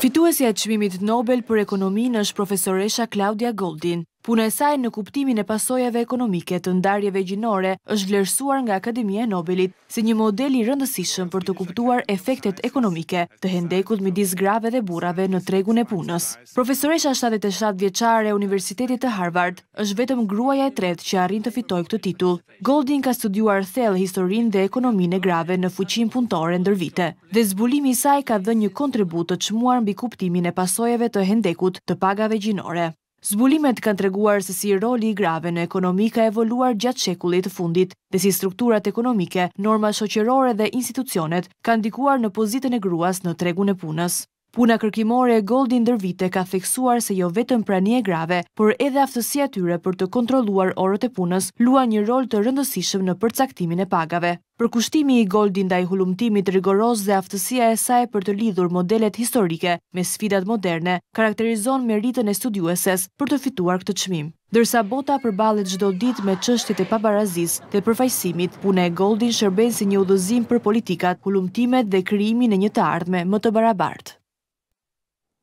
Fituesja e Çmimit Nobel për Ekonominë është profesoresha Claudia Goldin. Puna e saj në kuptimin e pasojave ekonomike të ndarjeve gjinore është vlerësuar nga Akademia e Nobelit si një model i rëndësishëm për të kuptuar efektet ekonomike të hendekut midis grave dhe burrave në tregun e punës. Profesoresha 77 vjeçare e Universitetit të Harvard është vetëm gruaja e tretë që arrin të fitojë këtë titull. Golding ka studiuar thellë historinë dhe ekonominë e grave në fuqinë punëtore ndër vite dhe zbulimi i saj ka dhënë një kontribut të çmuar mbi kuptimin e pasojave të hendekut të pagave gjinore. Zbulimet kanë treguar se si roli i grave në ekonomika evoluar gjatë shekullit të fundit dhe si strukturat ekonomike, norma shoqerore dhe institucionet kanë dikuar në pozitën e gruas në tregun e punës. Puna kërkimore e Goldi ndër vite ka theksuar se jo vetëm e grave, por edhe aftësia tyre për të kontroluar orët e punës, lua një rol të rëndësishëm në përcaktimin e pagave. Për kushtimi i Goldi ndaj hulumtimit rigoros dhe aftësia e saj për të lidhur modelet historike me sfidat moderne, karakterizon meritën e studiueses për të fituar këtë qmim. Dërsa bota përbalet gjdo dit me qështit e pabarazis dhe përfajsimit, pune e Goldi shërben si një udhëzim për politikat, hulumtimet dhe kriimin e një të ardhme më të barabartë.